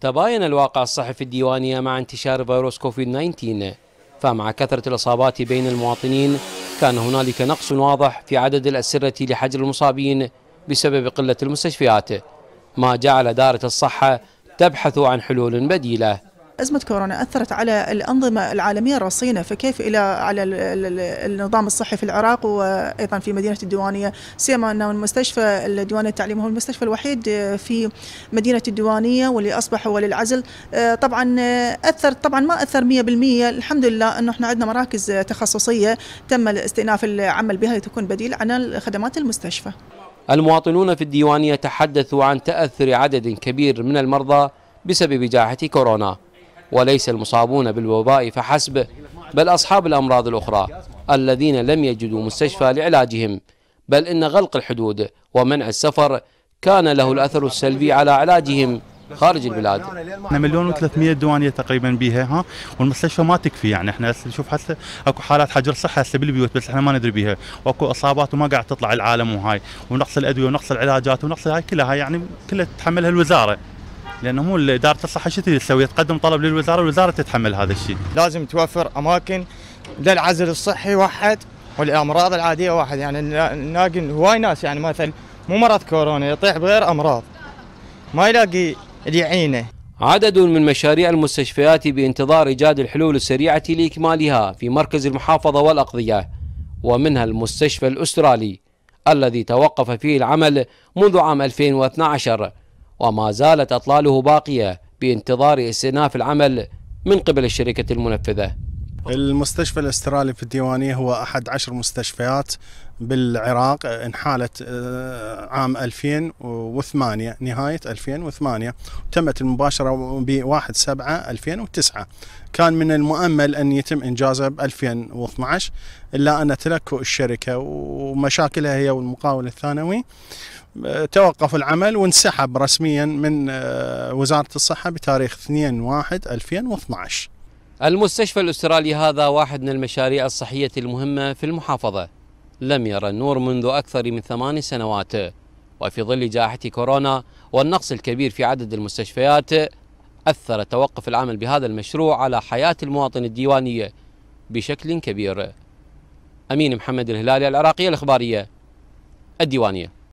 تباين الواقع الصحفي الديوانية مع انتشار فيروس كوفيد 19 فمع كثرة الإصابات بين المواطنين كان هنالك نقص واضح في عدد الأسرة لحجر المصابين بسبب قلة المستشفيات ما جعل دارة الصحة تبحث عن حلول بديلة أزمة كورونا أثرت على الأنظمة العالمية الرصينة فكيف إلى على النظام الصحي في العراق وأيضا في مدينة الديوانية سيما أن المستشفى الديوانية التعليم هو المستشفى الوحيد في مدينة الديوانية واللي أصبح هو للعزل آه، طبعا آه، أثر طبعا ما أثر 100% الحمد لله أنه احنا عندنا مراكز تخصصية تم استئناف العمل بها لتكون بديل عن خدمات المستشفى المواطنون في الديوانية تحدثوا عن تأثر عدد كبير من المرضى بسبب جائحة كورونا وليس المصابون بالوباء فحسب بل أصحاب الأمراض الأخرى الذين لم يجدوا مستشفى لعلاجهم بل إن غلق الحدود ومنع السفر كان له الأثر السلبي على علاجهم خارج البلاد احنا مليون و300 دوانيه تقريبا بيها ها والمستشفى ما تكفي يعني احنا نشوف هسه اكو حالات حجر صحه هسه بالبيوت بس احنا ما ندري بيها واكو اصابات وما قاعد تطلع العالم وهاي ونقص الادويه ونقص العلاجات ونقص هاي كلها هاي يعني كلها تتحملها الوزاره لانه مو اداره الصحه شو تسوي؟ تقدم طلب للوزاره والوزاره تتحمل هذا الشيء. لازم توفر اماكن للعزل الصحي واحد والامراض العاديه واحد يعني نلاقي هواي ناس يعني مثل مو مرض كورونا يطيح بغير امراض ما يلاقي اللي يعينه. عدد من مشاريع المستشفيات بانتظار ايجاد الحلول السريعه لاكمالها في مركز المحافظه والاقضيه ومنها المستشفى الاسترالي الذي توقف فيه العمل منذ عام 2012 وما زالت أطلاله باقية بانتظار استئناف العمل من قبل الشركة المنفذة المستشفى الاسترالي في الديوانية هو أحد عشر مستشفيات بالعراق انحالت آه، عام 2008 نهاية 2008 تمت المباشرة ب 1 7 2009 كان من المؤمل أن يتم إنجازه ب 2012 إلا أن تلكؤ الشركة ومشاكلها هي والمقاول الثانوي آه، توقف العمل وانسحب رسميا من آه، وزارة الصحة بتاريخ 2/1/2012 المستشفى الأسترالي هذا واحد من المشاريع الصحية المهمة في المحافظة لم يرى النور منذ أكثر من ثمان سنوات وفي ظل جائحة كورونا والنقص الكبير في عدد المستشفيات أثر توقف العمل بهذا المشروع على حياة المواطن الديوانية بشكل كبير أمين محمد الهلالي العراقية الإخبارية الديوانية